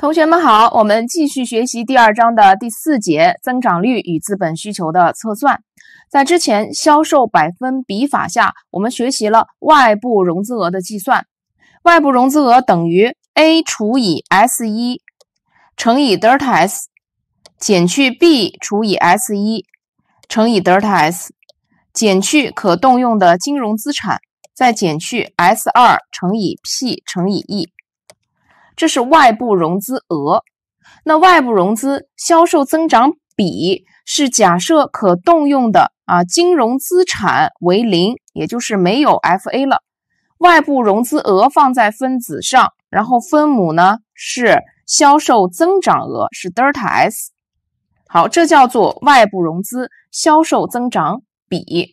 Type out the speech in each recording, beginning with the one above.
同学们好，我们继续学习第二章的第四节“增长率与资本需求的测算”。在之前销售百分比法下，我们学习了外部融资额的计算。外部融资额等于 A 除以 S 一乘以德尔塔 S，减去 B 除以 S 一乘以德尔塔 S，减去可动用的金融资产，再减去 S 二乘以 P 乘以 E。这是外部融资额，那外部融资销售增长比是假设可动用的啊金融资产为零，也就是没有 FA 了。外部融资额放在分子上，然后分母呢是销售增长额是德尔塔 S。好，这叫做外部融资销售增长比。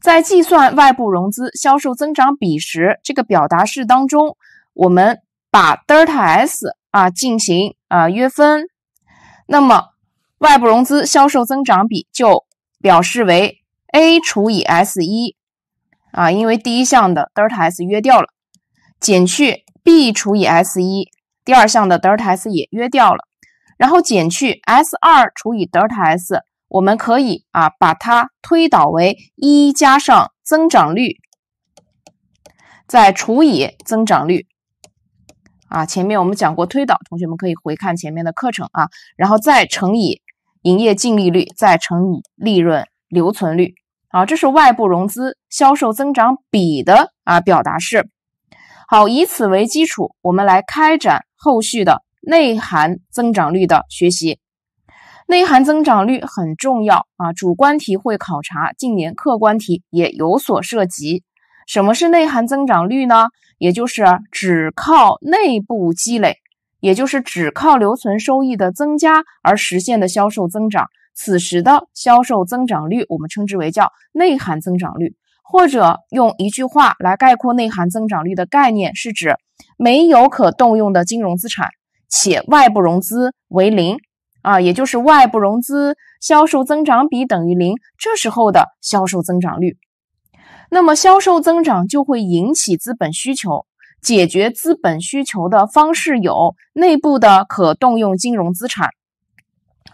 在计算外部融资销售增长比时，这个表达式当中我们。把德尔塔 S 啊进行啊约分，那么外部融资销售增长比就表示为 A 除以 S 一啊，因为第一项的德尔塔 S 约掉了，减去 B 除以 S 一，第二项的德尔塔 S 也约掉了，然后减去 S 二除以德尔塔 S，我们可以啊把它推导为一加上增长率，再除以增长率。啊，前面我们讲过推导，同学们可以回看前面的课程啊，然后再乘以营业净利率，再乘以利润留存率，啊，这是外部融资销售增长比的啊表达式。好，以此为基础，我们来开展后续的内涵增长率的学习。内涵增长率很重要啊，主观题会考察，近年客观题也有所涉及。什么是内涵增长率呢？也就是只靠内部积累，也就是只靠留存收益的增加而实现的销售增长。此时的销售增长率，我们称之为叫内涵增长率。或者用一句话来概括内涵增长率的概念，是指没有可动用的金融资产，且外部融资为零啊，也就是外部融资销售增长比等于零。这时候的销售增长率。那么销售增长就会引起资本需求，解决资本需求的方式有内部的可动用金融资产，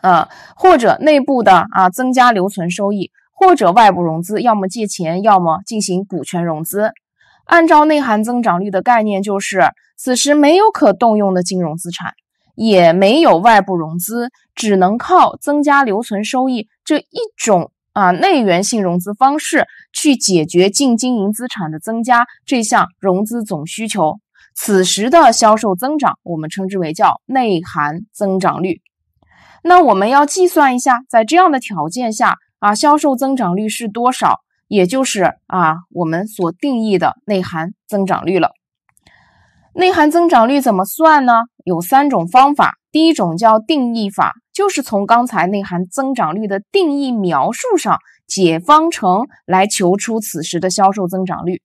啊，或者内部的啊增加留存收益，或者外部融资，要么借钱，要么进行股权融资。按照内涵增长率的概念，就是此时没有可动用的金融资产，也没有外部融资，只能靠增加留存收益这一种。啊，内源性融资方式去解决净经营资产的增加这项融资总需求。此时的销售增长，我们称之为叫内涵增长率。那我们要计算一下，在这样的条件下，啊，销售增长率是多少？也就是啊，我们所定义的内涵增长率了。内涵增长率怎么算呢？有三种方法，第一种叫定义法。就是从刚才内涵增长率的定义描述上解方程来求出此时的销售增长率，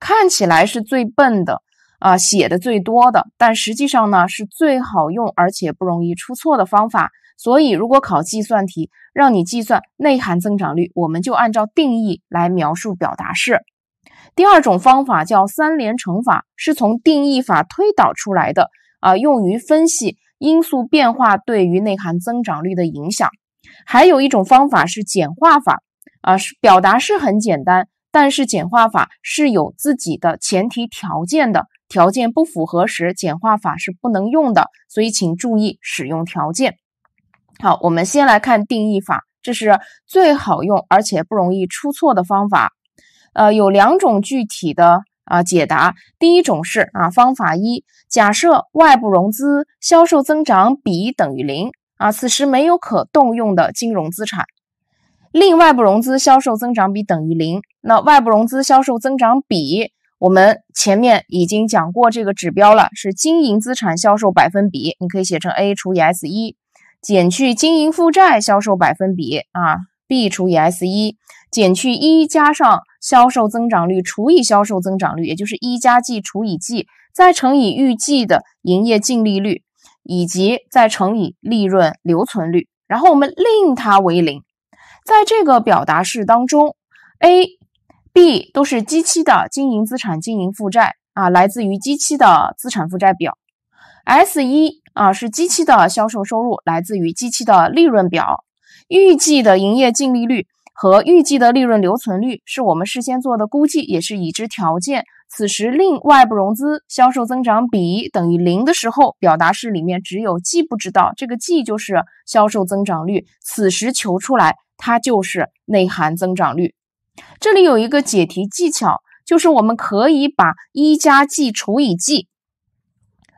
看起来是最笨的啊，写的最多的，但实际上呢是最好用而且不容易出错的方法。所以如果考计算题，让你计算内涵增长率，我们就按照定义来描述表达式。第二种方法叫三连乘法，是从定义法推导出来的啊，用于分析。因素变化对于内涵增长率的影响，还有一种方法是简化法啊，是表达是很简单，但是简化法是有自己的前提条件的，条件不符合时，简化法是不能用的，所以请注意使用条件。好，我们先来看定义法，这是最好用而且不容易出错的方法，呃，有两种具体的。啊，解答第一种是啊，方法一，假设外部融资销售增长比等于零啊，此时没有可动用的金融资产。另外部融资销售增长比等于零，那外部融资销售增长比我们前面已经讲过这个指标了，是经营资产销售百分比，你可以写成 A 除以 S 一减去经营负债销售百分比啊。B 除以 S 一减去一加上销售增长率除以销售增长率，也就是一加 G 除以 G，再乘以预计的营业净利率，以及再乘以利润留存率。然后我们令它为零，在这个表达式当中，A、B 都是基期的经营资产、经营负债啊，来自于基期的资产负债表。S 一啊是基期的销售收入，来自于基期的利润表。预计的营业净利率和预计的利润留存率是我们事先做的估计，也是已知条件。此时令外部融资销售增长比等于零的时候，表达式里面只有 g 不知道，这个 g 就是销售增长率。此时求出来，它就是内含增长率。这里有一个解题技巧，就是我们可以把一加 g 除以 g，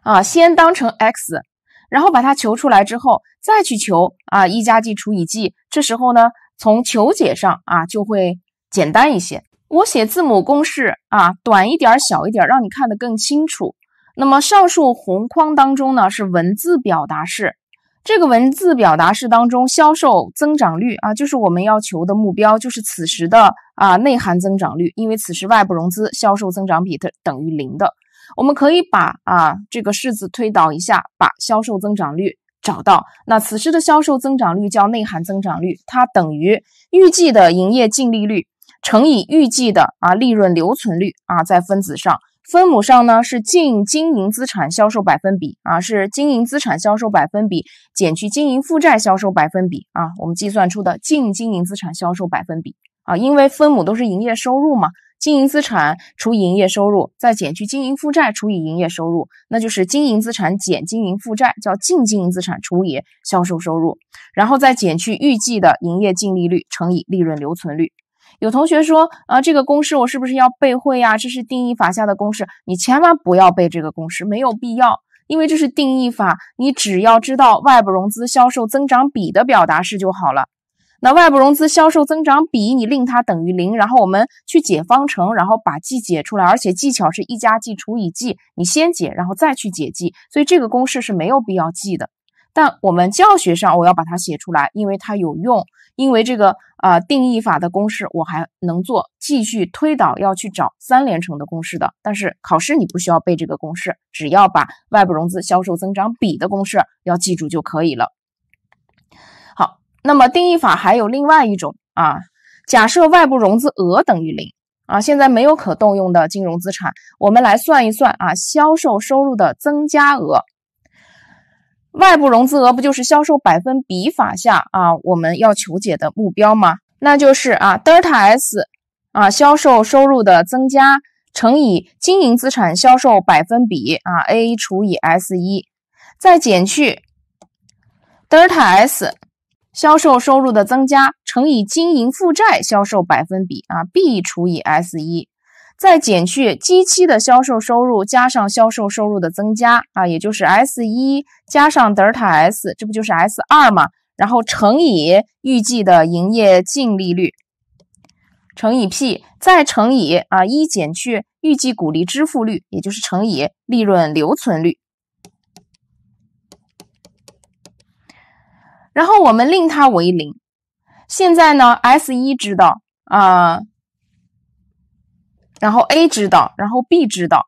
啊，先当成 x。然后把它求出来之后，再去求啊一加 g 除以 g，这时候呢，从求解上啊就会简单一些。我写字母公式啊，短一点，小一点，让你看得更清楚。那么上述红框当中呢，是文字表达式。这个文字表达式当中，销售增长率啊，就是我们要求的目标，就是此时的啊内涵增长率，因为此时外部融资销售增长比它等于零的。我们可以把啊这个式子推导一下，把销售增长率找到。那此时的销售增长率叫内涵增长率，它等于预计的营业净利率乘以预计的啊利润留存率啊，在分子上，分母上呢是净经营资产销售百分比啊，是经营资产销售百分比减去经营负债销售百分比啊，我们计算出的净经营资产销售百分比啊，因为分母都是营业收入嘛。经营资产除以营业收入，再减去经营负债除以营业收入，那就是经营资产减经营负债叫净经营资产除以销售收入，然后再减去预计的营业净利率乘以利润留存率。有同学说，啊，这个公式我是不是要背会呀？这是定义法下的公式，你千万不要背这个公式，没有必要，因为这是定义法，你只要知道外部融资销售增长比的表达式就好了。那外部融资销售增长比，你令它等于零，然后我们去解方程，然后把 g 解出来，而且技巧是一加 g 除以 g，你先解，然后再去解 g，所以这个公式是没有必要记的。但我们教学上我要把它写出来，因为它有用，因为这个啊定义法的公式我还能做继续推导，要去找三连乘的公式。的，但是考试你不需要背这个公式，只要把外部融资销售增长比的公式要记住就可以了。那么定义法还有另外一种啊，假设外部融资额等于零啊，现在没有可动用的金融资产，我们来算一算啊，销售收入的增加额，外部融资额不就是销售百分比法下啊，我们要求解的目标吗？那就是啊，德尔塔 S 啊，销售收入的增加乘以经营资产销售百分比啊，A 除以 S 一，再减去德尔塔 S。销售收入的增加乘以经营负债销售百分比啊，B 除以 S 一，再减去基期的销售收入加上销售收入的增加啊，也就是 S 一加上德尔塔 S，这不就是 S 二嘛？然后乘以预计的营业净利率，乘以 P，再乘以啊一减去预计股利支付率，也就是乘以利润留存率。然后我们令它为零，现在呢，S 一知道啊，然后 A 知道，然后 B 知道，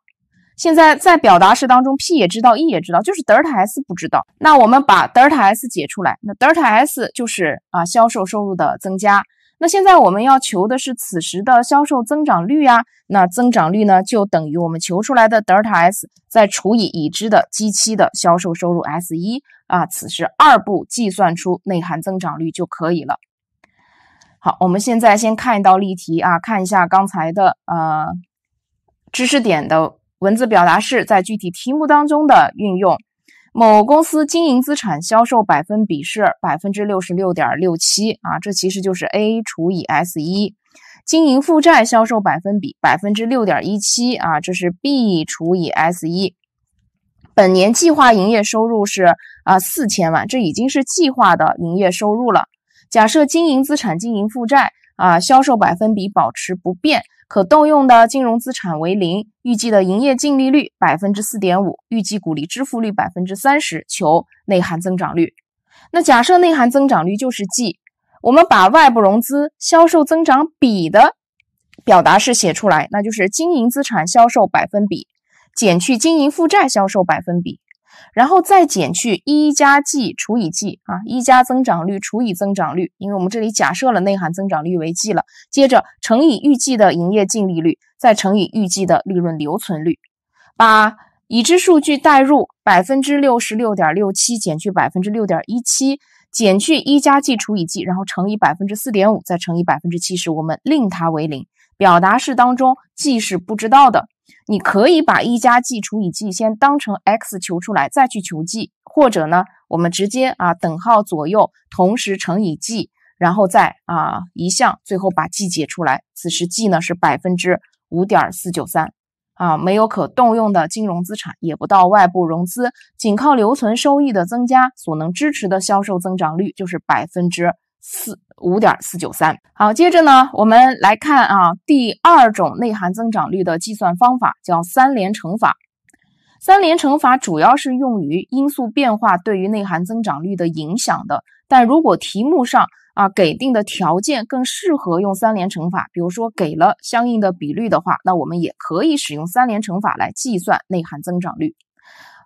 现在在表达式当中，P 也知道，E 也知道，就是德尔塔 S 不知道。那我们把德尔塔 S 解出来，那德尔塔 S 就是啊销售收入的增加。那现在我们要求的是此时的销售增长率呀，那增长率呢就等于我们求出来的德尔塔 S 再除以已知的基期的销售收入 S 一。啊，此时二步计算出内涵增长率就可以了。好，我们现在先看一道例题啊，看一下刚才的呃知识点的文字表达式在具体题目当中的运用。某公司经营资产销售百分比是百分之六十六点六七啊，这其实就是 A 除以 S 一；经营负债销售百分比百分之六点一七啊，这是 B 除以 S 一。本年计划营业收入是啊四千万，这已经是计划的营业收入了。假设经营资产、经营负债啊销售百分比保持不变，可动用的金融资产为零，预计的营业净利率百分之四点五，预计股利支付率百分之三十，求内涵增长率。那假设内涵增长率就是 g，我们把外部融资销售增长比的表达式写出来，那就是经营资产销售百分比。减去经营负债销售百分比，然后再减去一加 g 除以 g 啊，一加增长率除以增长率，因为我们这里假设了内涵增长率为 g 了。接着乘以预计的营业净利率，再乘以预计的利润留存率，把已知数据代入百分之六十六点六七减去百分之六点一七减去一加 g 除以 g，然后乘以百分之四点五，再乘以百分之七十，我们令它为零，表达式当中 g 是不知道的。你可以把一加 g 除以 g 先当成 x 求出来，再去求 g，或者呢，我们直接啊等号左右同时乘以 g，然后再啊移项，最后把 g 解出来。此时 g 呢是百分之五点四九三，啊，没有可动用的金融资产，也不到外部融资，仅靠留存收益的增加所能支持的销售增长率就是百分之。四五点四九三，好，接着呢，我们来看啊，第二种内涵增长率的计算方法叫三连乘法。三连乘法主要是用于因素变化对于内涵增长率的影响的，但如果题目上啊给定的条件更适合用三连乘法，比如说给了相应的比率的话，那我们也可以使用三连乘法来计算内涵增长率。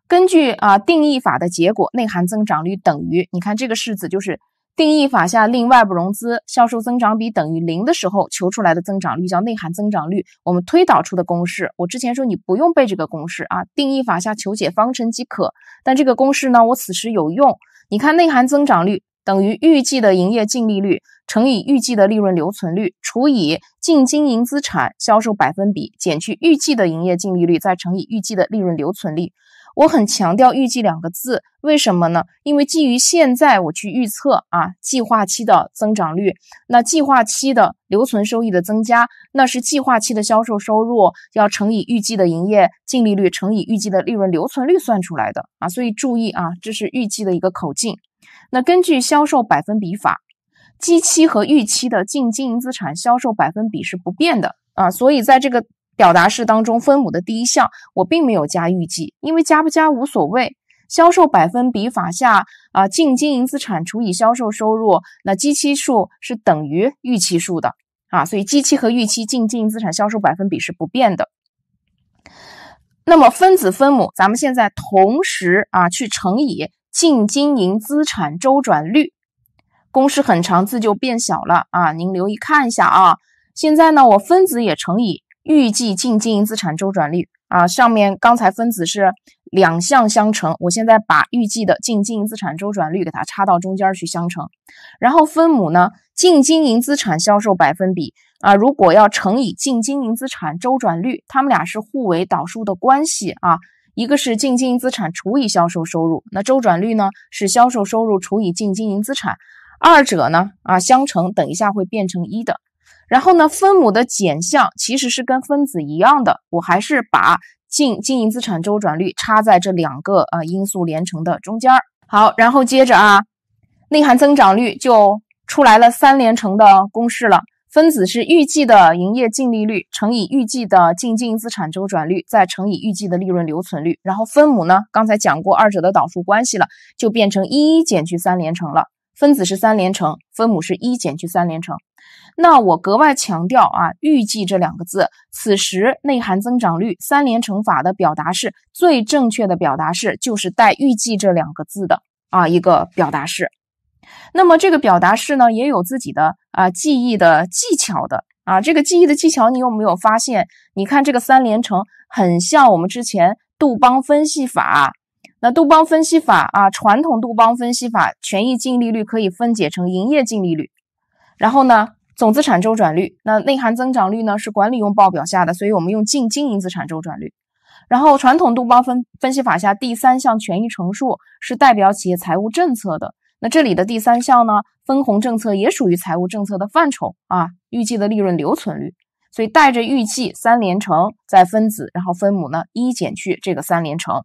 根据啊定义法的结果，内涵增长率等于，你看这个式子就是。定义法下，令外部融资销售增长比等于零的时候，求出来的增长率叫内涵增长率。我们推导出的公式，我之前说你不用背这个公式啊，定义法下求解方程即可。但这个公式呢，我此时有用。你看，内含增长率等于预计的营业净利率乘以预计的利润留存率除以净经营资产销售百分比减去预计的营业净利率再乘以预计的利润留存率。我很强调“预计”两个字，为什么呢？因为基于现在我去预测啊，计划期的增长率，那计划期的留存收益的增加，那是计划期的销售收入要乘以预计的营业净利率，乘以预计的利润留存率算出来的啊。所以注意啊，这是预计的一个口径。那根据销售百分比法，基期和预期的净经营资产销售百分比是不变的啊，所以在这个。表达式当中分母的第一项我并没有加预计，因为加不加无所谓。销售百分比法下啊，净经营资产除以销售收入，那基期数是等于预期数的啊，所以基期和预期净经营资产销售百分比是不变的。那么分子分母咱们现在同时啊去乘以净经营资产周转率，公式很长字就变小了啊，您留意看一下啊。现在呢我分子也乘以。预计净经营资产周转率啊，上面刚才分子是两项相乘，我现在把预计的净经营资产周转率给它插到中间去相乘，然后分母呢，净经营资产销售百分比啊，如果要乘以净经营资产周转率，它们俩是互为导数的关系啊，一个是净经营资产除以销售收入，那周转率呢是销售收入除以净经营资产，二者呢啊相乘，等一下会变成一的。然后呢，分母的减项其实是跟分子一样的，我还是把净经营资产周转率插在这两个啊因素连成的中间儿。好，然后接着啊，内涵增长率就出来了三连乘的公式了。分子是预计的营业净利率乘以预计的净经营资产周转率，再乘以预计的利润留存率。然后分母呢，刚才讲过二者的导数关系了，就变成一减去三连乘了。分子是三连乘，分母是一减去三连乘。那我格外强调啊，“预计”这两个字，此时内涵增长率三连乘法的表达式最正确的表达式就是带“预计”这两个字的啊一个表达式。那么这个表达式呢，也有自己的啊记忆的技巧的啊。这个记忆的技巧，你有没有发现？你看这个三连乘很像我们之前杜邦分析法。那杜邦分析法啊，传统杜邦分析法，权益净利率可以分解成营业净利率，然后呢？总资产周转率，那内涵增长率呢？是管理用报表下的，所以我们用净经营资产周转率。然后传统杜邦分分析法下，第三项权益乘数是代表企业财务政策的。那这里的第三项呢，分红政策也属于财务政策的范畴啊。预计的利润留存率，所以带着预计三连乘再分子，然后分母呢一减去这个三连乘。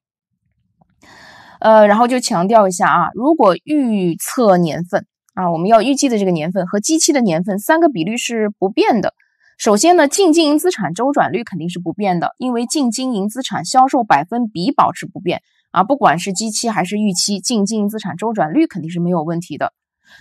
呃，然后就强调一下啊，如果预测年份。啊，我们要预计的这个年份和基期的年份三个比率是不变的。首先呢，净经营资产周转率肯定是不变的，因为净经营资产销售百分比保持不变啊，不管是基期还是预期，净经营资产周转率肯定是没有问题的。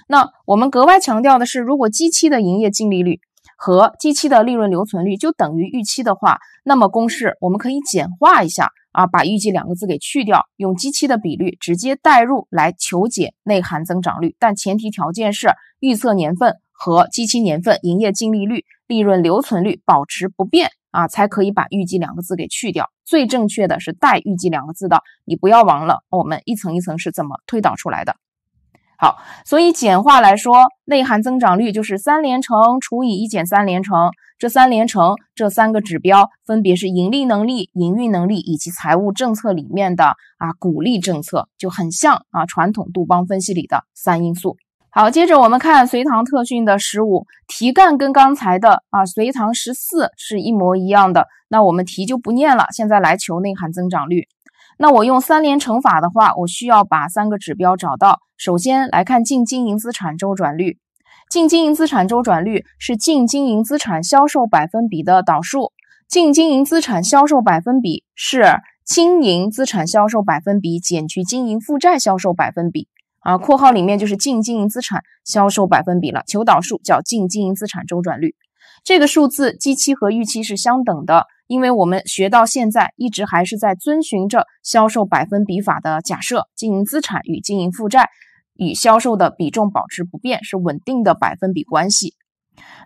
那我们格外强调的是，如果基期的营业净利率和基期的利润留存率就等于预期的话，那么公式我们可以简化一下。啊，把预计两个字给去掉，用基期的比率直接代入来求解内涵增长率，但前提条件是预测年份和基期年份营业净利率、利润留存率保持不变啊，才可以把预计两个字给去掉。最正确的是带预计两个字的，你不要忘了我们一层一层是怎么推导出来的。好，所以简化来说，内涵增长率就是三连乘除以一减三连乘。这三连乘这三个指标分别是盈利能力、营运能力以及财务政策里面的啊，鼓励政策就很像啊，传统杜邦分析里的三因素。好，接着我们看隋唐特训的十五题干跟刚才的啊，隋唐十四是一模一样的，那我们题就不念了。现在来求内涵增长率。那我用三联乘法的话，我需要把三个指标找到。首先来看净经营资产周转率，净经营资产周转率是净经营资产销售百分比的导数。净经营资产销售百分比是经营资产销售百分比减去经营负债销售百分比啊，括号里面就是净经营资产销售百分比了。求导数叫净经营资产周转率，这个数字基期和预期是相等的。因为我们学到现在，一直还是在遵循着销售百分比法的假设，经营资产与经营负债与销售的比重保持不变，是稳定的百分比关系。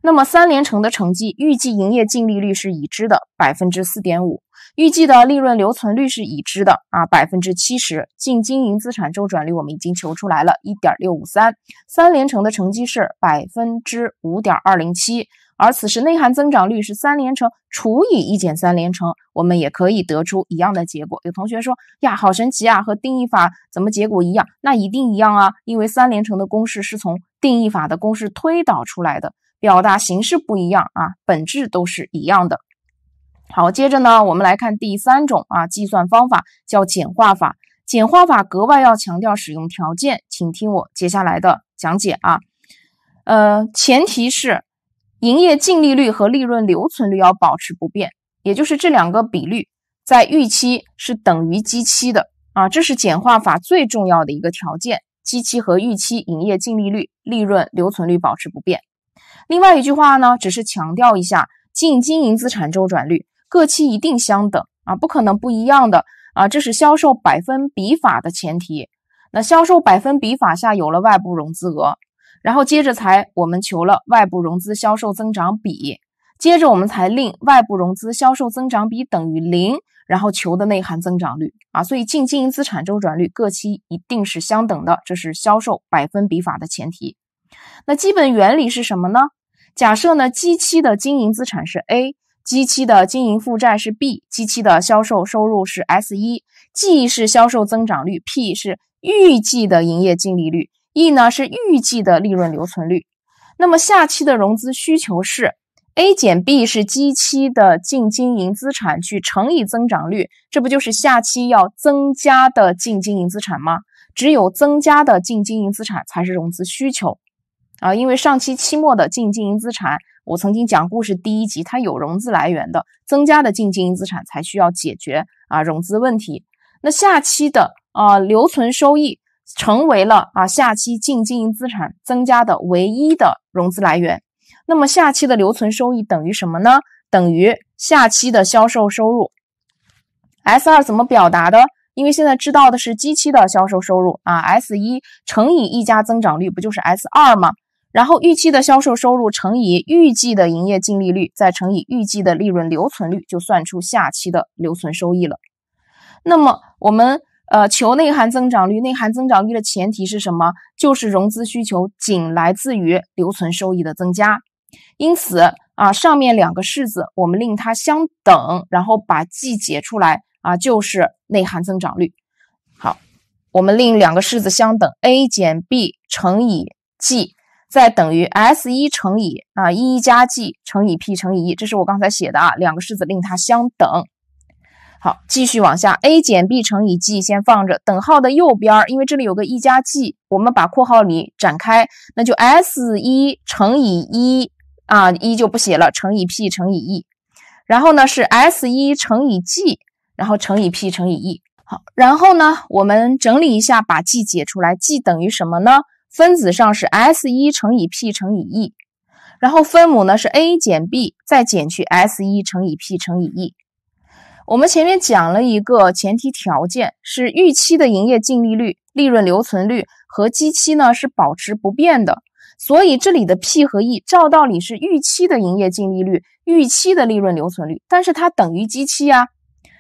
那么三连城的成绩，预计营业净利率是已知的百分之四点五，预计的利润留存率是已知的啊百分之七十，净经营资产周转率我们已经求出来了，一点六五三。三连城的成绩是百分之五点二零七。而此时内含增长率是三连乘除以一减三连乘，我们也可以得出一样的结果。有同学说呀，好神奇啊，和定义法怎么结果一样？那一定一样啊，因为三连乘的公式是从定义法的公式推导出来的，表达形式不一样啊，本质都是一样的。好，接着呢，我们来看第三种啊计算方法叫简化法。简化法格外要强调使用条件，请听我接下来的讲解啊。呃，前提是。营业净利率和利润留存率要保持不变，也就是这两个比率在预期是等于基期的啊，这是简化法最重要的一个条件。基期和预期营业净利率、利润留存率保持不变。另外一句话呢，只是强调一下净经营资产周转率各期一定相等啊，不可能不一样的啊，这是销售百分比法的前提。那销售百分比法下有了外部融资额。然后接着才我们求了外部融资销售增长比，接着我们才令外部融资销售增长比等于零，然后求的内涵增长率啊，所以净经营资产周转率各期一定是相等的，这是销售百分比法的前提。那基本原理是什么呢？假设呢基期的经营资产是 A，基期的经营负债是 B，基期的销售收入是 S 一，G 是销售增长率，P 是预计的营业净利率。E 呢是预计的利润留存率，那么下期的融资需求是 A 减 B 是基期的净经营资产去乘以增长率，这不就是下期要增加的净经营资产吗？只有增加的净经营资产才是融资需求啊，因为上期期末的净经营资产，我曾经讲故事第一集它有融资来源的，增加的净经营资产才需要解决啊融资问题。那下期的啊留存收益。成为了啊下期净经营资产增加的唯一的融资来源。那么下期的留存收益等于什么呢？等于下期的销售收入。S 二怎么表达的？因为现在知道的是基期的销售收入啊，S 一乘以一加增长率不就是 S 二吗？然后预期的销售收入乘以预计的营业净利率，再乘以预计的利润留存率，就算出下期的留存收益了。那么我们。呃，求内涵增长率，内涵增长率的前提是什么？就是融资需求仅来自于留存收益的增加。因此啊，上面两个式子我们令它相等，然后把 g 解出来啊，就是内涵增长率。好，我们令两个式子相等，a 减 b 乘以 g 再等于 s 一乘以啊一加 g 乘以 p 乘以一，这是我刚才写的啊，两个式子令它相等。好，继续往下，a 减 b 乘以 g 先放着。等号的右边，因为这里有个一加 g，我们把括号里展开，那就 s 一乘以一啊，一就不写了，乘以 p 乘以 e。然后呢是 s 一乘以 g，然后乘以 p 乘以 e。好，然后呢，我们整理一下，把 g 解出来，g 等于什么呢？分子上是 s 一乘以 p 乘以 e，然后分母呢是 a 减 b 再减去 s 一乘以 p 乘以 e。我们前面讲了一个前提条件，是预期的营业净利率、利润留存率和基期呢是保持不变的。所以这里的 P 和 E 照道理是预期的营业净利率、预期的利润留存率，但是它等于基期呀。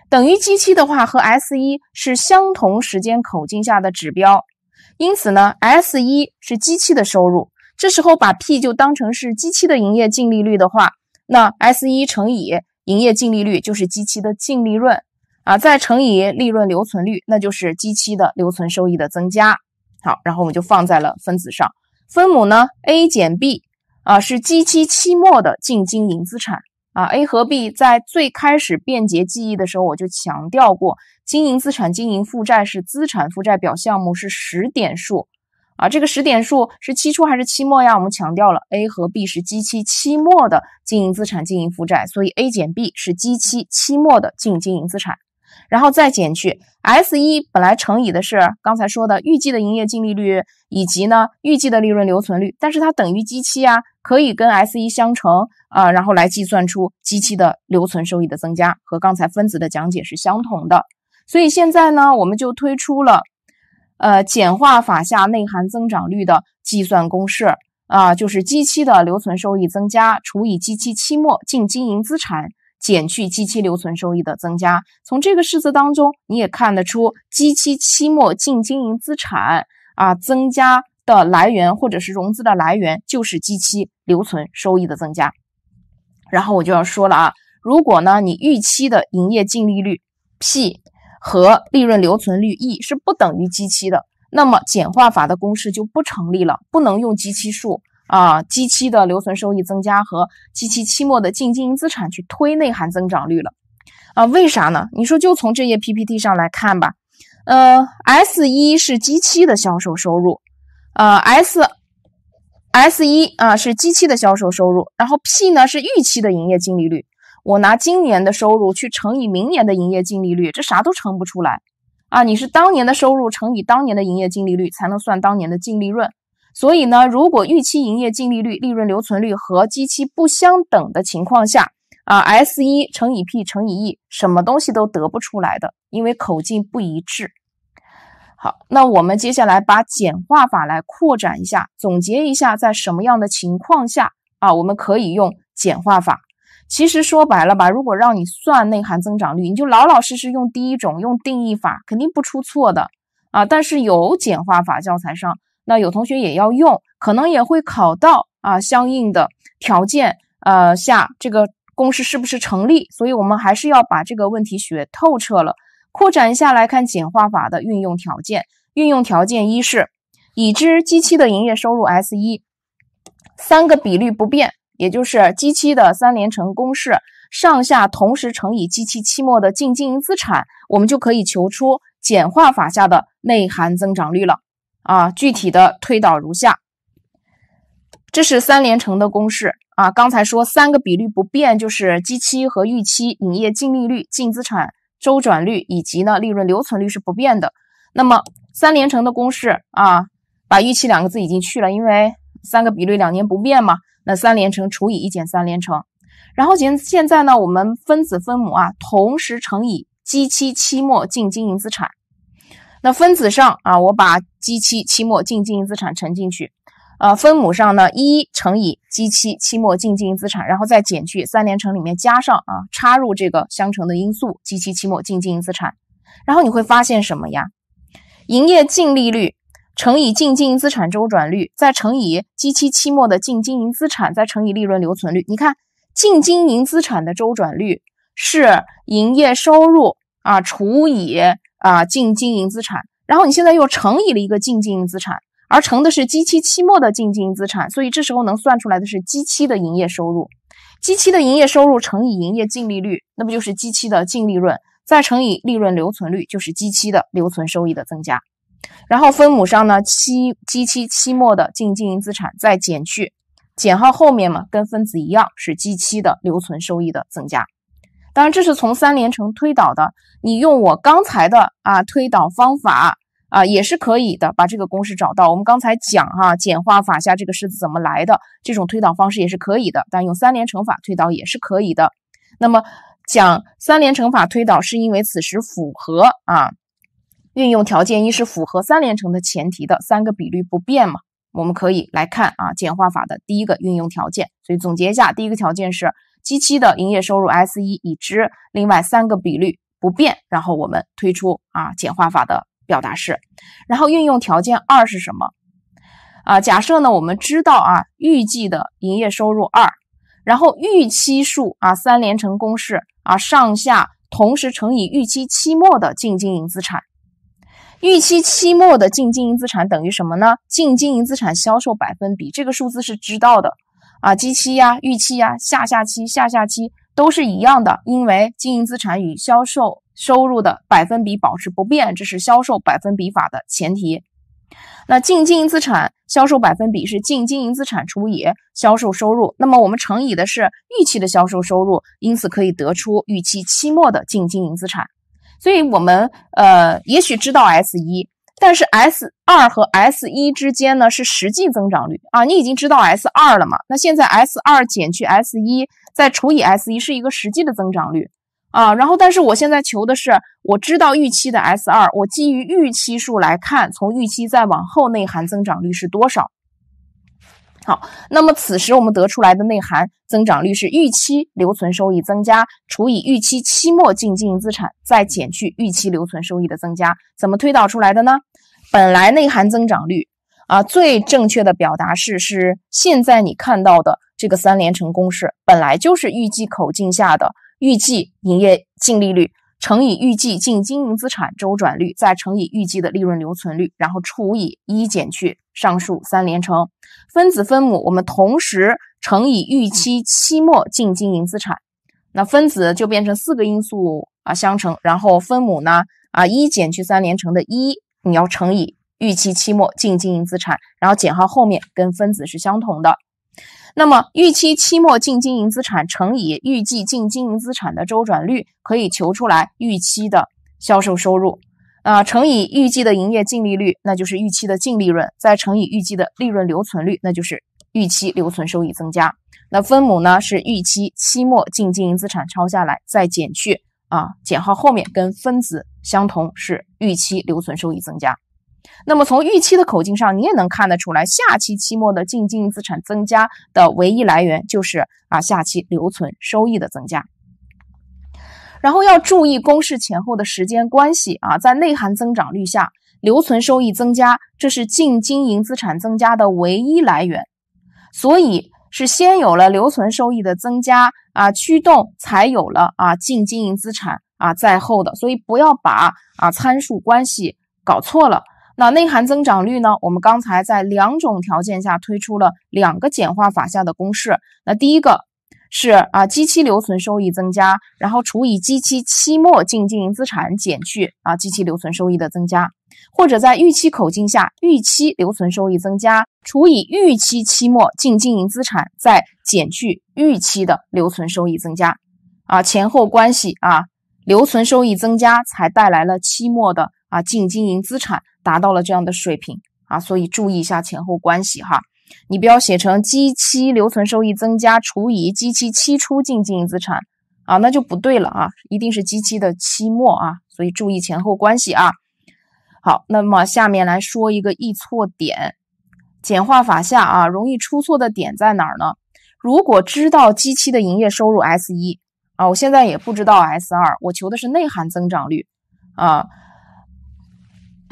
等于基期的话，和 S 一是相同时间口径下的指标。因此呢，S 一是基期的收入。这时候把 P 就当成是基期的营业净利率的话，那 S 一乘以。营业净利率就是基期的净利润啊，再乘以利润留存率，那就是基期的留存收益的增加。好，然后我们就放在了分子上，分母呢，A 减 B 啊，是基期期末的净经营资产啊。A 和 B 在最开始便捷记忆的时候，我就强调过，经营资产、经营负债是资产负债表项目，是十点数。啊，这个时点数是期初还是期末呀？我们强调了，A 和 B 是基期期末的经营资产、经营负债，所以 A 减 B 是基期期末的净经营资产，然后再减去 S 一，本来乘以的是刚才说的预计的营业净利率以及呢预计的利润留存率，但是它等于基期啊，可以跟 S 一相乘啊，然后来计算出基期的留存收益的增加，和刚才分子的讲解是相同的，所以现在呢，我们就推出了。呃，简化法下内涵增长率的计算公式啊，就是基期的留存收益增加除以基期期末净经营资产减去基期留存收益的增加。从这个式子当中，你也看得出基期期末净经营资产啊增加的来源或者是融资的来源就是基期留存收益的增加。然后我就要说了啊，如果呢你预期的营业净利率 P。和利润留存率 E 是不等于 g 期的，那么简化法的公式就不成立了，不能用 g 期数啊，g 期的留存收益增加和 g 期期末的净经营资产去推内涵增长率了，啊，为啥呢？你说就从这页 PPT 上来看吧，呃，S 一是基期的销售收入，呃，S S 一啊是基期的销售收入，然后 P 呢是预期的营业净利率。我拿今年的收入去乘以明年的营业净利率，这啥都乘不出来啊！你是当年的收入乘以当年的营业净利率，才能算当年的净利润。所以呢，如果预期营业净利率、利润留存率和基期不相等的情况下啊，S 一乘以 P 乘以 E，什么东西都得不出来的，因为口径不一致。好，那我们接下来把简化法来扩展一下，总结一下，在什么样的情况下啊，我们可以用简化法。其实说白了吧，如果让你算内涵增长率，你就老老实实用第一种，用定义法，肯定不出错的啊。但是有简化法，教材上那有同学也要用，可能也会考到啊。相应的条件，呃下这个公式是不是成立？所以我们还是要把这个问题学透彻了。扩展一下来看简化法的运用条件，运用条件一是已知基期的营业收入 S 一，三个比率不变。也就是基期的三连乘公式，上下同时乘以基期期末的净经营资产，我们就可以求出简化法下的内涵增长率了。啊，具体的推导如下，这是三连乘的公式。啊，刚才说三个比率不变，就是基期和预期营业净利率、净资产周转率以及呢利润留存率是不变的。那么三连乘的公式啊，把预期两个字已经去了，因为。三个比率两年不变嘛？那三连乘除以一减三连乘，然后现现在呢，我们分子分母啊同时乘以基期期末净经营资产。那分子上啊，我把基期期末净经营资产乘进去，呃，分母上呢一乘以基期期末净经营资产，然后再减去三连乘里面加上啊插入这个相乘的因素基期期末净经营资产，然后你会发现什么呀？营业净利率。乘以净经营资产周转率，再乘以基期期末的净经营资产，再乘以利润留存率。你看，净经营资产的周转率是营业收入啊除以啊净经营资产，然后你现在又乘以了一个净经营资产，而乘的是基期期末的净经营资产，所以这时候能算出来的是基期的营业收入。基期的营业收入乘以营业净利率，那不就是基期的净利润？再乘以利润留存率，就是基期的留存收益的增加。然后分母上呢，期基期期末的净经营资产再减去，减号后面嘛，跟分子一样是基期的留存收益的增加。当然这是从三连乘推导的，你用我刚才的啊推导方法啊也是可以的，把这个公式找到。我们刚才讲哈，简化法下这个式子怎么来的，这种推导方式也是可以的，但用三连乘法推导也是可以的。那么讲三连乘法推导是因为此时符合啊。运用条件一是符合三连乘的前提的三个比率不变嘛？我们可以来看啊，简化法的第一个运用条件。所以总结一下，第一个条件是基期的营业收入 S 一已知，另外三个比率不变，然后我们推出啊，简化法的表达式。然后运用条件二是什么？啊，假设呢，我们知道啊，预计的营业收入二，然后预期数啊，三连乘公式啊，上下同时乘以预期期末的净经营资产。预期期末的净经营资产等于什么呢？净经营资产销售百分比这个数字是知道的啊，基期呀，预期呀，下下期、下下期都是一样的，因为经营资产与销售收入的百分比保持不变，这是销售百分比法的前提。那净经营资产销售百分比是净经营资产除以销售收入，那么我们乘以的是预期的销售收入，因此可以得出预期期末的净经营资产。所以我们呃，也许知道 S 一，但是 S 二和 S 一之间呢是实际增长率啊，你已经知道 S 二了嘛？那现在 S 二减去 S 一再除以 S 一是一个实际的增长率啊。然后，但是我现在求的是，我知道预期的 S 二，我基于预期数来看，从预期再往后内涵增长率是多少？好，那么此时我们得出来的内涵增长率是预期留存收益增加除以预期期末净经营资产，再减去预期留存收益的增加，怎么推导出来的呢？本来内涵增长率啊，最正确的表达式是现在你看到的这个三连乘公式，本来就是预计口径下的预计营业净利率。乘以预计净经营资产周转率，再乘以预计的利润留存率，然后除以一减去上述三连乘。分子分母我们同时乘以预期期末净经营资产，那分子就变成四个因素啊相乘，然后分母呢啊一减去三连乘的一，你要乘以预期期末净经营资产，然后减号后面跟分子是相同的。那么，预期期末净经营资产乘以预计净经营资产的周转率，可以求出来预期的销售收入，啊，乘以预计的营业净利率，那就是预期的净利润，再乘以预计的利润留存率，那就是预期留存收益增加。那分母呢，是预期期末净经营资产抄下来，再减去，啊，减号后面跟分子相同，是预期留存收益增加。那么从预期的口径上，你也能看得出来，下期期末的净经营资产增加的唯一来源就是啊下期留存收益的增加。然后要注意公式前后的时间关系啊，在内涵增长率下，留存收益增加，这是净经营资产增加的唯一来源，所以是先有了留存收益的增加啊，驱动才有了啊净经营资产啊在后的，所以不要把啊参数关系搞错了。那内涵增长率呢？我们刚才在两种条件下推出了两个简化法下的公式。那第一个是啊，基期留存收益增加，然后除以基期期末净经营资产减去啊基期留存收益的增加，或者在预期口径下，预期留存收益增加除以预期期末净经营资产，再减去预期的留存收益增加。啊，前后关系啊，留存收益增加才带来了期末的啊净经营资产。达到了这样的水平啊，所以注意一下前后关系哈，你不要写成基期留存收益增加除以基期期初净经营资产啊，那就不对了啊，一定是基期的期末啊，所以注意前后关系啊。好，那么下面来说一个易错点，简化法下啊，容易出错的点在哪儿呢？如果知道基期的营业收入 S 一啊，我现在也不知道 S 二，我求的是内涵增长率啊。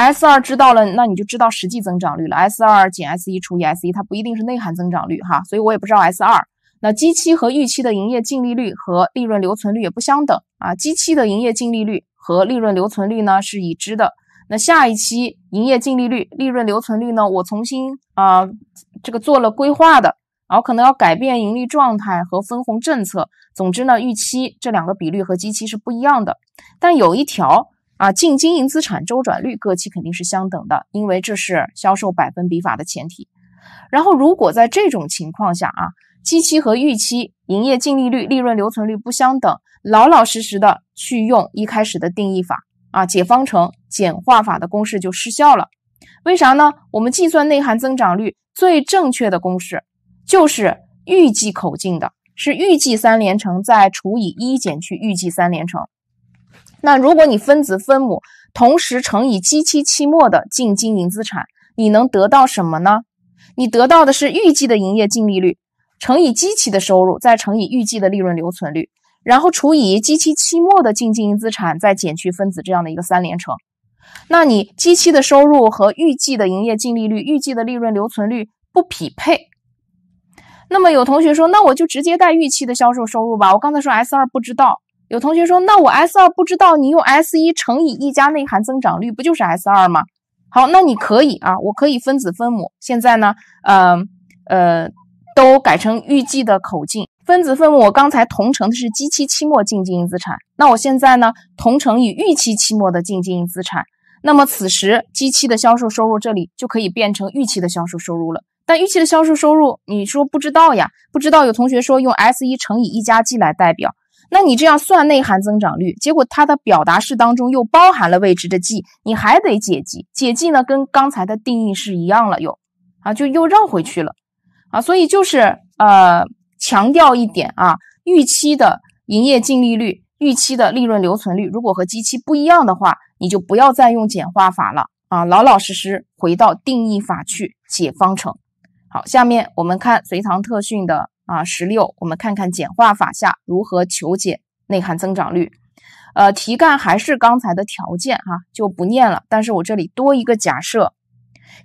S 二知道了，那你就知道实际增长率了。S 二减 S 一除以 S 一，它不一定是内涵增长率哈，所以我也不知道 S 二。那基期和预期的营业净利率和利润留存率也不相等啊。基期的营业净利率和利润留存率呢是已知的。那下一期营业净利率、利润留存率呢，我重新啊这个做了规划的，然后可能要改变盈利状态和分红政策。总之呢，预期这两个比率和基期是不一样的，但有一条。啊，净经营资产周转率各期肯定是相等的，因为这是销售百分比法的前提。然后，如果在这种情况下啊，期期和预期营业净利率、利润留存率不相等，老老实实的去用一开始的定义法啊，解方程、简化法的公式就失效了。为啥呢？我们计算内涵增长率最正确的公式就是预计口径的，是预计三连乘再除以一减去预计三连乘。那如果你分子分母同时乘以基期期末的净经营资产，你能得到什么呢？你得到的是预计的营业净利率乘以基期的收入，再乘以预计的利润留存率，然后除以基期期末的净经营资产，再减去分子这样的一个三连乘。那你基期的收入和预计的营业净利率、预计的利润留存率不匹配。那么有同学说，那我就直接带预期的销售收入吧。我刚才说 S 二不知道。有同学说，那我 S 二不知道，你用 S 一乘以一加内涵增长率，不就是 S 二吗？好，那你可以啊，我可以分子分母。现在呢，呃，呃，都改成预计的口径。分子分母，我刚才同乘的是基期期末净经营资产，那我现在呢，同乘以预期期末的净经营资产。那么此时基期的销售收入这里就可以变成预期的销售收入了。但预期的销售收入，你说不知道呀？不知道。有同学说用 S 一乘以一加 g 来代表。那你这样算内涵增长率，结果它的表达式当中又包含了未知的 g，你还得解 g，解 g 呢，跟刚才的定义是一样了又，啊，就又绕回去了，啊，所以就是呃，强调一点啊，预期的营业净利率、预期的利润留存率，如果和基期不一样的话，你就不要再用简化法了啊，老老实实回到定义法去解方程。好，下面我们看随堂特训的。啊，十六，我们看看简化法下如何求解内涵增长率。呃，题干还是刚才的条件哈，就不念了。但是我这里多一个假设，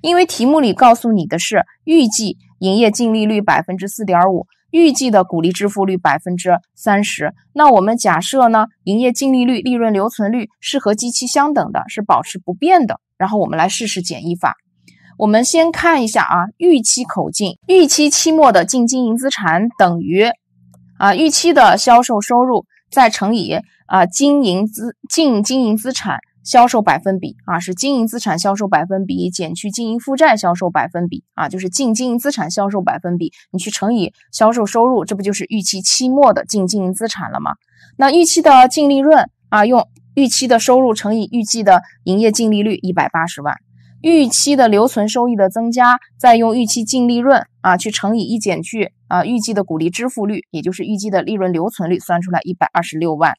因为题目里告诉你的是预计营业净利率百分之四点五，预计的股利支付率百分之三十。那我们假设呢，营业净利率、利润留存率是和基期相等的，是保持不变的。然后我们来试试简易法。我们先看一下啊，预期口径，预期期末的净经营资产等于啊，预期的销售收入再乘以啊经营资净经营资产销售百分比啊，是经营资产销售百分比减去经营负债销售百分比啊，就是净经营资产销售百分比，你去乘以销售收入，这不就是预期期末的净经营资产了吗？那预期的净利润啊，用预期的收入乘以预计的营业净利率一百八十万。预期的留存收益的增加，再用预期净利润啊去乘以一减去啊预计的股利支付率，也就是预计的利润留存率，算出来一百二十六万。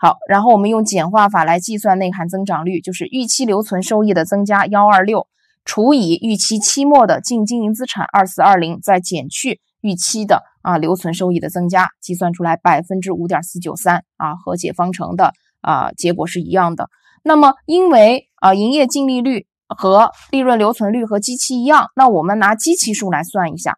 好，然后我们用简化法来计算内涵增长率，就是预期留存收益的增加幺二六除以预期期末的净经营资产二四二零，再减去预期的啊留存收益的增加，计算出来百分之五点四九三啊，和解方程的啊结果是一样的。那么因为啊营业净利率。和利润留存率和基期一样，那我们拿基期数来算一下，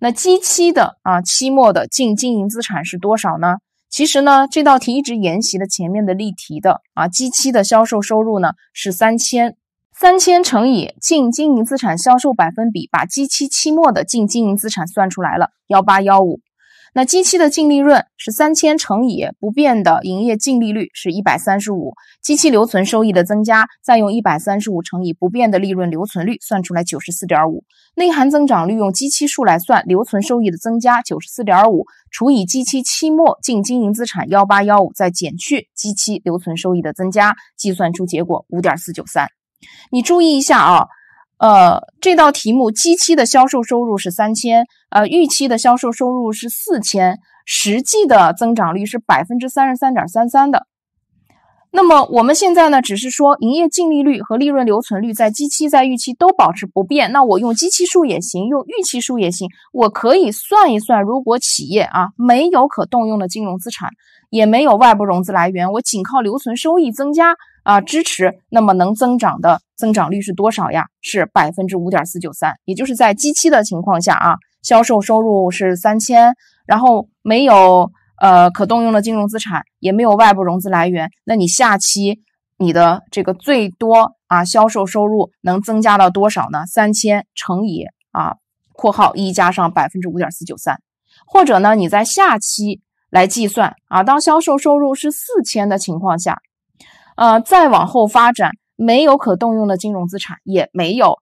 那基期的啊期末的净经营资产是多少呢？其实呢，这道题一直沿袭了前面的例题的啊，基期的销售收入呢是三千，三千乘以净经营资产销售百分比，把基期期末的净经营资产算出来了，幺八幺五。那基期的净利润是三千乘以不变的营业净利率是一百三十五，基期留存收益的增加，再用一百三十五乘以不变的利润留存率算出来九十四点五，内含增长率用基期数来算，留存收益的增加九十四点五除以基期期末净经营资产幺八幺五，再减去基期留存收益的增加，计算出结果五点四九三，你注意一下啊。呃，这道题目，基期的销售收入是三千，呃，预期的销售收入是四千，实际的增长率是百分之三十三点三三的。那么我们现在呢，只是说营业净利率和利润留存率在基期在预期都保持不变，那我用基期数也行，用预期数也行，我可以算一算，如果企业啊没有可动用的金融资产，也没有外部融资来源，我仅靠留存收益增加啊支持，那么能增长的。增长率是多少呀？是百分之五点四九三，也就是在基期的情况下啊，销售收入是三千，然后没有呃可动用的金融资产，也没有外部融资来源。那你下期你的这个最多啊销售收入能增加到多少呢？三千乘以啊括号一加上百分之五点四九三，或者呢你在下期来计算啊，当销售收入是四千的情况下，呃再往后发展。没有可动用的金融资产，也没有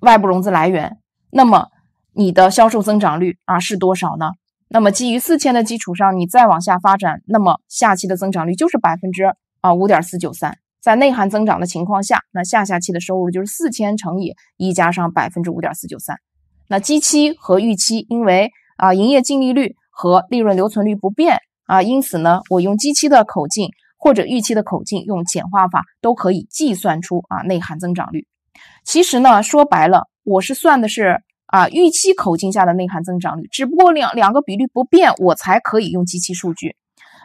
外部融资来源，那么你的销售增长率啊是多少呢？那么基于四千的基础上，你再往下发展，那么下期的增长率就是百分之啊五点四九三，在内涵增长的情况下，那下下期的收入就是四千乘以一加上百分之五点四九三。那基期和预期，因为啊营业净利率和利润留存率不变啊，因此呢，我用基期的口径。或者预期的口径，用简化法都可以计算出啊内涵增长率。其实呢，说白了，我是算的是啊预期口径下的内涵增长率，只不过两两个比率不变，我才可以用机器数据。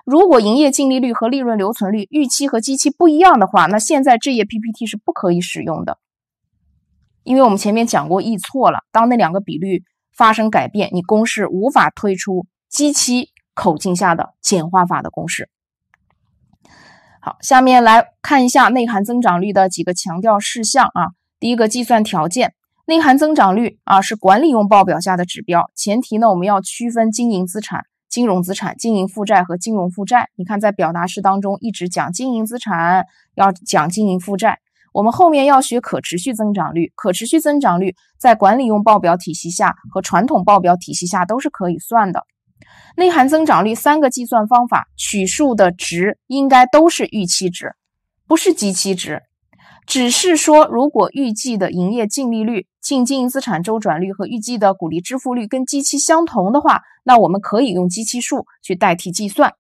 如果营业净利率和利润留存率预期和机器不一样的话，那现在这页 PPT 是不可以使用的，因为我们前面讲过易错了，当那两个比率发生改变，你公式无法推出机器口径下的简化法的公式。好，下面来看一下内涵增长率的几个强调事项啊。第一个计算条件，内涵增长率啊是管理用报表下的指标，前提呢我们要区分经营资产、金融资产、经营负债和金融负债。你看在表达式当中一直讲经营资产，要讲经营负债。我们后面要学可持续增长率，可持续增长率在管理用报表体系下和传统报表体系下都是可以算的。内涵增长率三个计算方法取数的值应该都是预期值，不是基期值。只是说，如果预计的营业净利率、净经营资产周转率和预计的股利支付率跟基期相同的话，那我们可以用基期数去代替计算。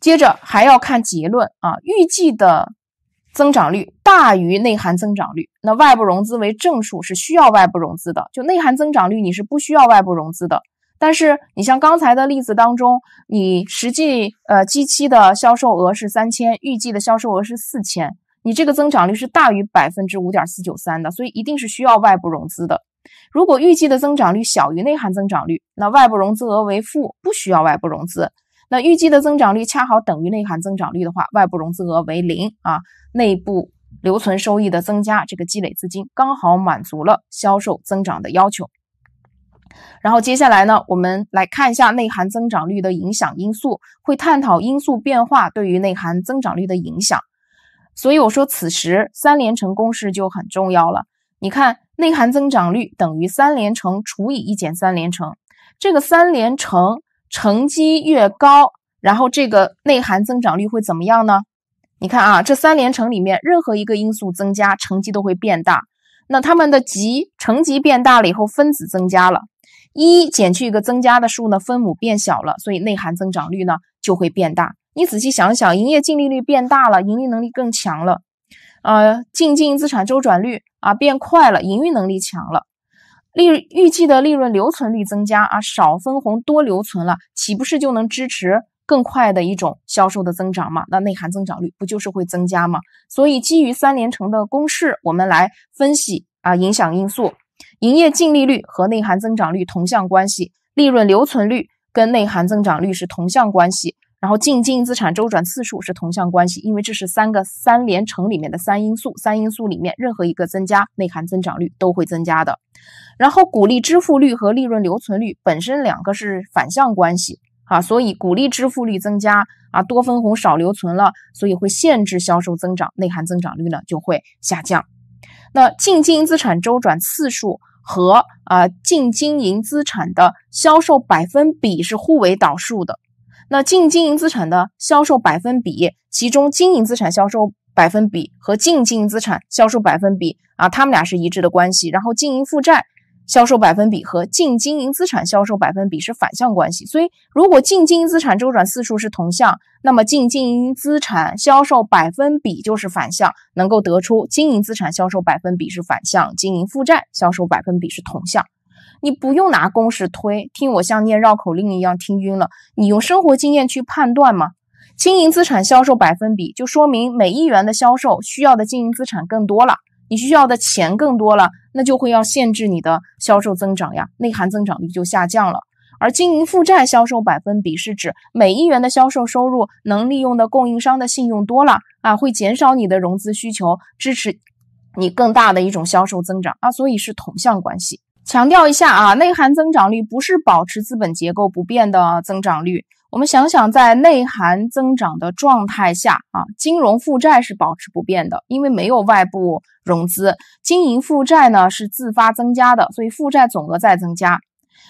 接着还要看结论啊，预计的增长率大于内涵增长率，那外部融资为正数是需要外部融资的，就内涵增长率你是不需要外部融资的。但是你像刚才的例子当中，你实际呃，期的销售额是三千，预计的销售额是四千，你这个增长率是大于百分之五点四九三的，所以一定是需要外部融资的。如果预计的增长率小于内涵增长率，那外部融资额为负，不需要外部融资。那预计的增长率恰好等于内涵增长率的话，外部融资额为零啊，内部留存收益的增加，这个积累资金刚好满足了销售增长的要求。然后接下来呢，我们来看一下内涵增长率的影响因素，会探讨因素变化对于内涵增长率的影响。所以我说此时三连乘公式就很重要了。你看，内涵增长率等于三连乘除以一减三连乘。这个三连乘乘积越高，然后这个内涵增长率会怎么样呢？你看啊，这三连乘里面任何一个因素增加，乘积都会变大。那它们的级乘积变大了以后，分子增加了。一减去一个增加的数呢，分母变小了，所以内涵增长率呢就会变大。你仔细想想，营业净利率变大了，盈利能力更强了，呃，净净资产周转率啊变快了，营运能力强了，利预计的利润留存率增加啊，少分红多留存了，岂不是就能支持更快的一种销售的增长吗？那内涵增长率不就是会增加吗？所以基于三连乘的公式，我们来分析啊影响因素。营业净利率和内含增长率同向关系，利润留存率跟内涵增长率是同向关系，然后净经营资产周转次数是同向关系，因为这是三个三连乘里面的三因素，三因素里面任何一个增加，内涵增长率都会增加的。然后股利支付率和利润留存率本身两个是反向关系啊，所以股利支付率增加啊，多分红少留存了，所以会限制销售增长，内含增长率呢就会下降。那净经营资产周转次数。和啊净经营资产的销售百分比是互为倒数的。那净经营资产的销售百分比，其中经营资产销售百分比和净经营资产销售百分比啊，他们俩是一致的关系。然后经营负债。销售百分比和净经营资产销售百分比是反向关系，所以如果净经营资产周转次数是同向，那么净经营资产销售百分比就是反向，能够得出经营资产销售百分比是反向，经营负债销售百分比是同向。你不用拿公式推，听我像念绕口令一样听晕了，你用生活经验去判断嘛。经营资产销售百分比就说明每一元的销售需要的经营资产更多了。你需要的钱更多了，那就会要限制你的销售增长呀，内涵增长率就下降了。而经营负债销售百分比是指每一元的销售收入能利用的供应商的信用多了啊，会减少你的融资需求，支持你更大的一种销售增长啊，所以是同向关系。强调一下啊，内涵增长率不是保持资本结构不变的增长率。我们想想，在内涵增长的状态下啊，金融负债是保持不变的，因为没有外部融资；经营负债呢是自发增加的，所以负债总额在增加。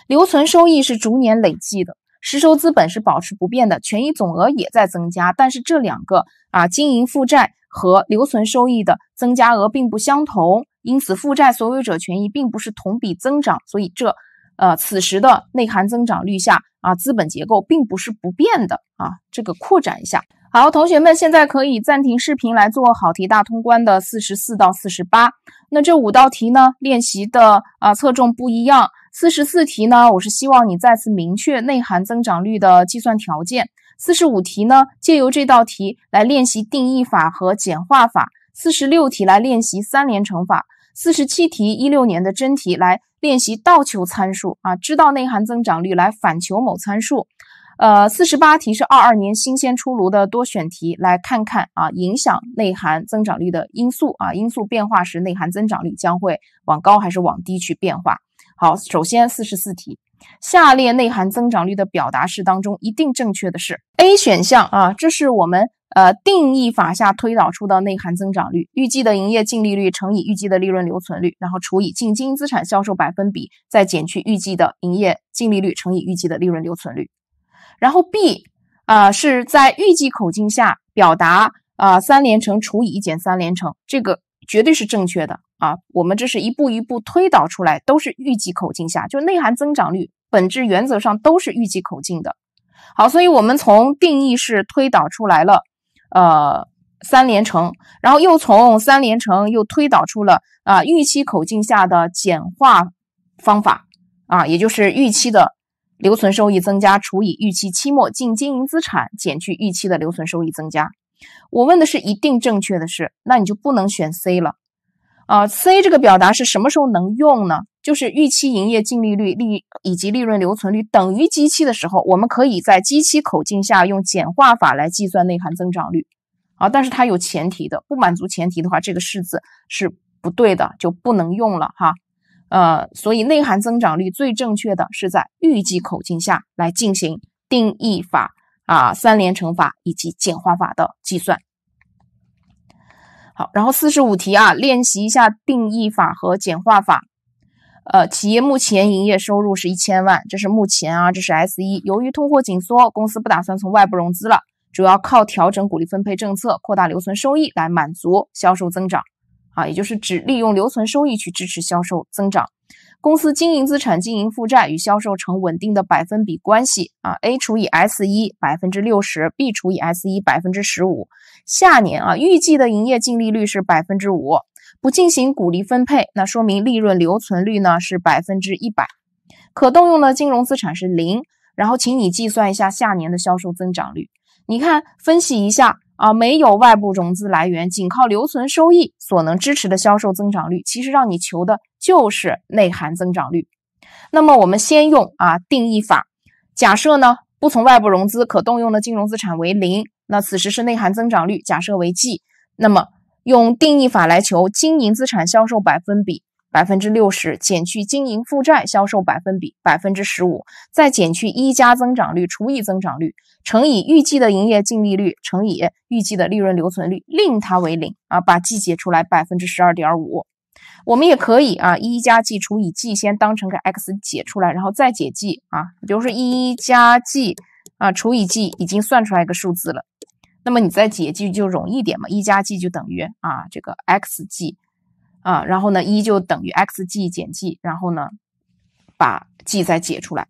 留存收益是逐年累计的，实收资本是保持不变的，权益总额也在增加。但是这两个啊，经营负债和留存收益的增加额并不相同，因此负债所有者权益并不是同比增长。所以这，呃，此时的内涵增长率下。啊，资本结构并不是不变的啊，这个扩展一下。好，同学们现在可以暂停视频来做好题大通关的四十四到四十八。那这五道题呢，练习的啊侧重不一样。四十四题呢，我是希望你再次明确内含增长率的计算条件。四十五题呢，借由这道题来练习定义法和简化法。四十六题来练习三连乘法。四十七题一六年的真题来。练习倒求参数啊，知道内涵增长率来反求某参数，呃，四十八题是二二年新鲜出炉的多选题，来看看啊，影响内涵增长率的因素啊，因素变化时内涵增长率将会往高还是往低去变化。好，首先四十四题，下列内涵增长率的表达式当中一定正确的是 A 选项啊，这是我们。呃，定义法下推导出的内涵增长率，预计的营业净利率乘以预计的利润留存率，然后除以净经营资产销售百分比，再减去预计的营业净利率乘以预计的利润留存率，然后 B 啊是在预计口径下表达啊三连乘除以一减三连乘，这个绝对是正确的啊。我们这是一步一步推导出来，都是预计口径下，就内涵增长率本质原则上都是预计口径的。好，所以我们从定义式推导出来了。呃，三连乘，然后又从三连乘又推导出了啊预期口径下的简化方法啊，也就是预期的留存收益增加除以预期期末净经营资产减去预期的留存收益增加。我问的是一定正确的是，那你就不能选 C 了。啊，C 这个表达是什么时候能用呢？就是预期营业净利率利以及利润留存率等于基期的时候，我们可以在基期口径下用简化法来计算内涵增长率。啊，但是它有前提的，不满足前提的话，这个式子是不对的，就不能用了哈。呃，所以内涵增长率最正确的是在预计口径下来进行定义法、啊三连乘法以及简化法的计算。好，然后四十五题啊，练习一下定义法和简化法。呃，企业目前营业收入是一千万，这是目前啊，这是 S 一。由于通货紧缩，公司不打算从外部融资了，主要靠调整股利分配政策，扩大留存收益来满足销售增长啊，也就是只利用留存收益去支持销售增长。公司经营资产、经营负债与销售成稳定的百分比关系啊，A 除以 S 一百分之六十，B 除以 S 一百分之十五。下年啊，预计的营业净利率是百分之五，不进行股利分配，那说明利润留存率呢是百分之一百，可动用的金融资产是零。然后请你计算一下下年的销售增长率。你看，分析一下啊，没有外部融资来源，仅靠留存收益所能支持的销售增长率，其实让你求的。就是内涵增长率。那么我们先用啊定义法，假设呢不从外部融资可动用的金融资产为零，那此时是内涵增长率假设为 g，那么用定义法来求经营资产销售百分比百分之六十减去经营负债销售百分比百分之十五，再减去一加增长率除以增长率乘以预计的营业净利率乘以预计的利润留存率，令它为零啊，把 g 解出来百分之十二点五。我们也可以啊，一加 g 除以 g 先当成个 x 解出来，然后再解 g 啊。比如说一加 g 啊除以 g 已经算出来一个数字了，那么你再解 g 就容易点嘛。一加 g 就等于啊这个 xg 啊，然后呢一就等于 xg 减 g，然后呢把 g 再解出来。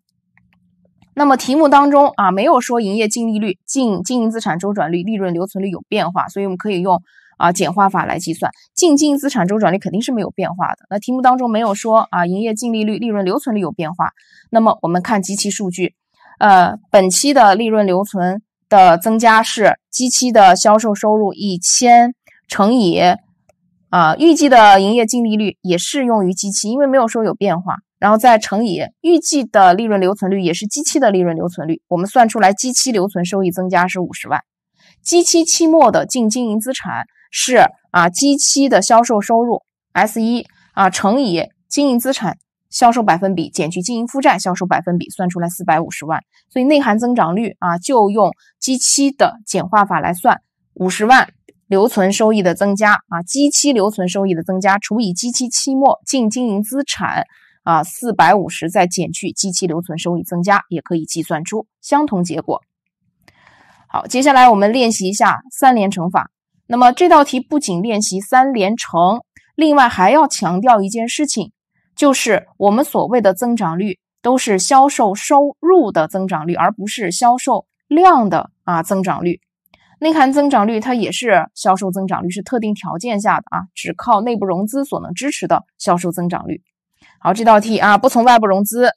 那么题目当中啊没有说营业净利率、净经营资产周转率、利润留存率有变化，所以我们可以用。啊，简化法来计算净经营资产周转率肯定是没有变化的。那题目当中没有说啊，营业净利率、利润留存率有变化。那么我们看机期数据，呃，本期的利润留存的增加是基期的销售收入一千乘以啊，预计的营业净利率也适用于基期，因为没有说有变化，然后再乘以预计的利润留存率，也是基期的利润留存率，我们算出来基期留存收益增加是五十万，基期期末的净经营资产。是啊基期的销售收入 s 一啊乘以经营资产销售百分比减去经营负债销售百分比，算出来四百五十万。所以内含增长率啊，就用基期的简化法来算，五十万留存收益的增加啊基期留存收益的增加除以基期期末净经营资产啊，四百五十再减去基期留存收益增加，也可以计算出相同结果。好，接下来我们练习一下三连乘法。那么这道题不仅练习三连乘，另外还要强调一件事情，就是我们所谓的增长率都是销售收入的增长率，而不是销售量的啊增长率。内涵增长率它也是销售增长率，是特定条件下的啊，只靠内部融资所能支持的销售增长率。好，这道题啊，不从外部融资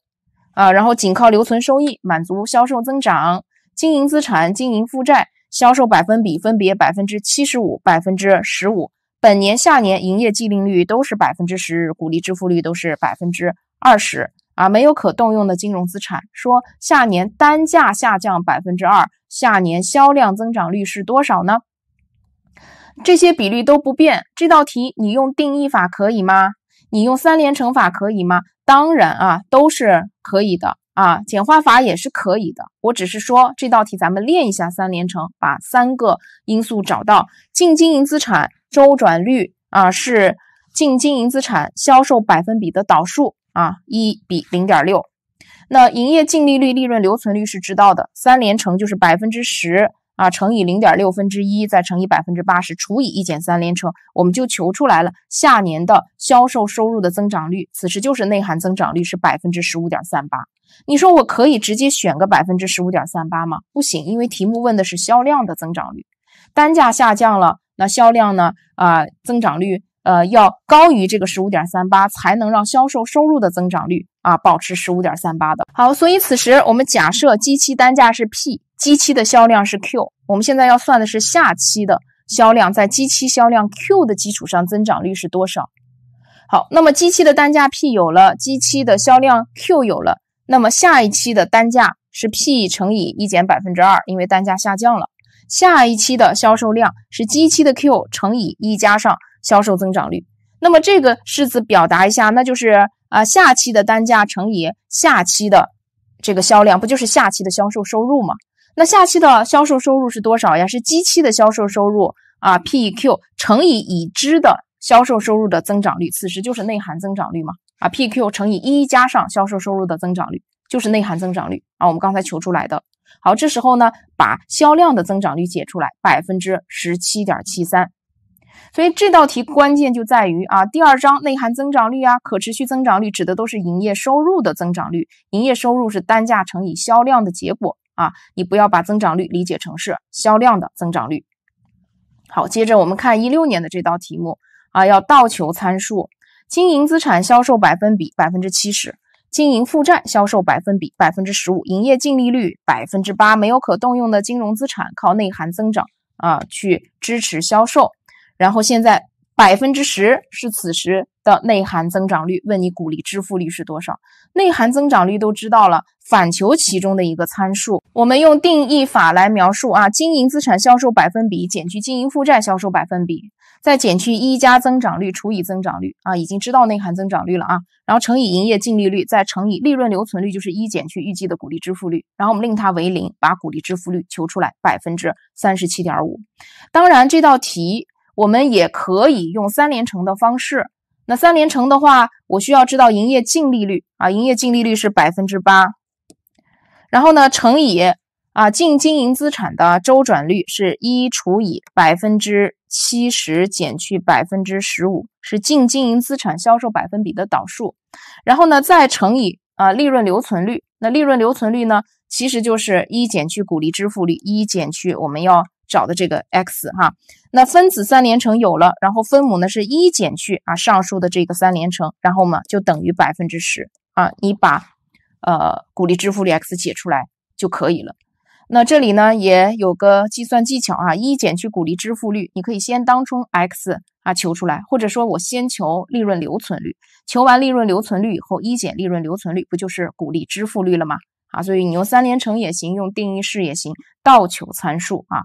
啊，然后仅靠留存收益满足销售增长、经营资产、经营负债。销售百分比分别百分之七十五、百分之十五，本年、下年营业净利率都是百分之十，股利支付率都是百分之二十，啊，没有可动用的金融资产。说下年单价下降百分之二，下年销量增长率是多少呢？这些比率都不变，这道题你用定义法可以吗？你用三连乘法可以吗？当然啊，都是可以的。啊，简化法也是可以的。我只是说这道题咱们练一下三连乘，把三个因素找到。净经营资产周转率啊是净经营资产销售百分比的倒数啊，一比零点六。那营业净利率、利润留存率是知道的，三连乘就是百分之十。啊，乘以零点六分之一，再乘以百分之八十，除以一减三连乘，我们就求出来了下年的销售收入的增长率。此时就是内涵增长率是百分之十五点三八。你说我可以直接选个百分之十五点三八吗？不行，因为题目问的是销量的增长率，单价下降了，那销量呢？啊，增长率呃要高于这个十五点三八，才能让销售收入的增长率啊保持十五点三八的好。所以此时我们假设机器单价是 P。基期的销量是 Q，我们现在要算的是下期的销量，在基期销量 Q 的基础上，增长率是多少？好，那么基期的单价 P 有了，基期的销量 Q 有了，那么下一期的单价是 P 乘以一减百分之二，因为单价下降了。下一期的销售量是基期的 Q 乘以一加上销售增长率。那么这个式子表达一下，那就是啊，下期的单价乘以下期的这个销量，不就是下期的销售收入吗？那下期的销售收入是多少呀？是基期的销售收入啊，PQ 乘以已知的销售收入的增长率，此时就是内涵增长率嘛？啊，PQ 乘以一加上销售收入的增长率就是内涵增长率啊。我们刚才求出来的。好，这时候呢，把销量的增长率解出来，百分之十七点七三。所以这道题关键就在于啊，第二章内涵增长率啊，可持续增长率指的都是营业收入的增长率，营业收入是单价乘以销量的结果。啊，你不要把增长率理解成是销量的增长率。好，接着我们看一六年的这道题目啊，要倒求参数，经营资产销售百分比百分之七十，经营负债销售百分比百分之十五，营业净利率百分之八，没有可动用的金融资产，靠内涵增长啊去支持销售。然后现在百分之十是此时。的内涵增长率问你股利支付率是多少？内涵增长率都知道了，反求其中的一个参数。我们用定义法来描述啊：经营资产销售百分比减去经营负债销售百分比，再减去一加增长率除以增长率啊，已经知道内涵增长率了啊，然后乘以营业净利率，再乘以利润留存率，就是一减去预计的股利支付率，然后我们令它为零，把股利支付率求出来，百分之三十七点五。当然，这道题我们也可以用三连乘的方式。那三连乘的话，我需要知道营业净利率啊，营业净利率是百分之八，然后呢乘以啊净经营资产的周转率是一除以百分之七十减去百分之十五，是净经营资产销售百分比的倒数，然后呢再乘以啊利润留存率，那利润留存率呢其实就是一减去股利支付率，一减去我们要。找的这个 x 哈，那分子三连乘有了，然后分母呢是一减去啊上述的这个三连乘，然后嘛就等于百分之十啊，你把呃鼓励支付率 x 解出来就可以了。那这里呢也有个计算技巧啊，一减去股利支付率，你可以先当中 x 啊求出来，或者说，我先求利润留存率，求完利润留存率以后，一减利润留存率不就是股利支付率了吗？啊，所以你用三连乘也行，用定义式也行，倒求参数啊。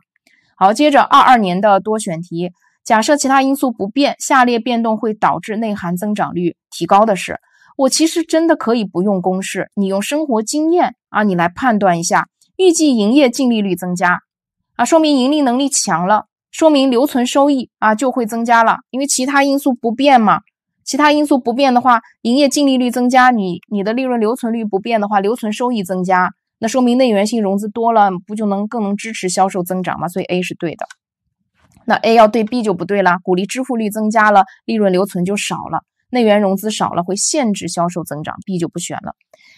好，接着二二年的多选题，假设其他因素不变，下列变动会导致内涵增长率提高的是？我其实真的可以不用公式，你用生活经验啊，你来判断一下。预计营业净利率增加啊，说明盈利能力强了，说明留存收益啊就会增加了，因为其他因素不变嘛。其他因素不变的话，营业净利率增加，你你的利润留存率不变的话，留存收益增加。那说明内源性融资多了，不就能更能支持销售增长吗？所以 A 是对的。那 A 要对 B 就不对啦，鼓励支付率增加了，利润留存就少了，内源融资少了会限制销售增长，B 就不选了。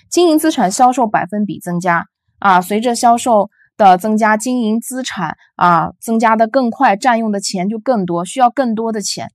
经营资产销售百分比增加啊，随着销售的增加，经营资产啊增加的更快，占用的钱就更多，需要更多的钱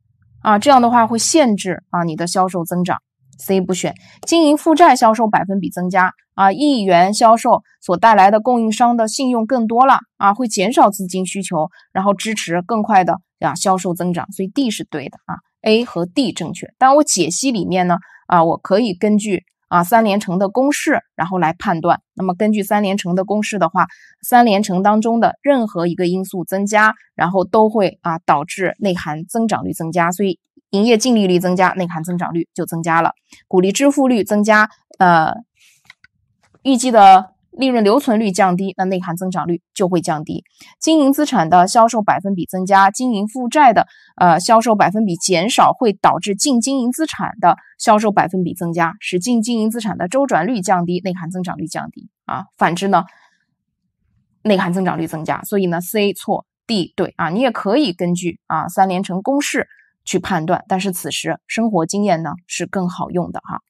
啊，这样的话会限制啊你的销售增长。C 不选，经营负债销售百分比增加啊，亿元销售所带来的供应商的信用更多了啊，会减少资金需求，然后支持更快的啊销售增长，所以 D 是对的啊，A 和 D 正确。但我解析里面呢啊，我可以根据啊三连乘的公式，然后来判断。那么根据三连乘的公式的话，三连乘当中的任何一个因素增加，然后都会啊导致内涵增长率增加，所以。营业净利率增加，内含增长率就增加了；鼓励支付率增加，呃，预计的利润留存率降低，那内含增长率就会降低。经营资产的销售百分比增加，经营负债的呃销售百分比减少，会导致净经营资产的销售百分比增加，使净经营资产的周转率降低，内含增长率降低。啊，反之呢，内涵增长率增加。所以呢，C 错，D 对。啊，你也可以根据啊三连乘公式。去判断，但是此时生活经验呢是更好用的哈。